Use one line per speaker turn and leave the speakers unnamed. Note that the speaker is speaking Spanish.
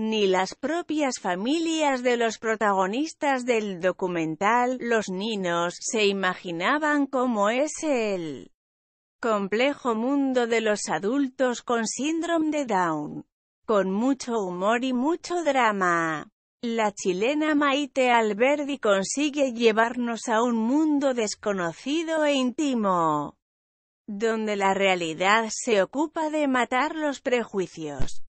ni las propias familias de los protagonistas del documental, los ninos, se imaginaban cómo es el complejo mundo de los adultos con síndrome de Down, con mucho humor y mucho drama. La chilena Maite Alberdi consigue llevarnos a un mundo desconocido e íntimo, donde la realidad se ocupa de matar los prejuicios.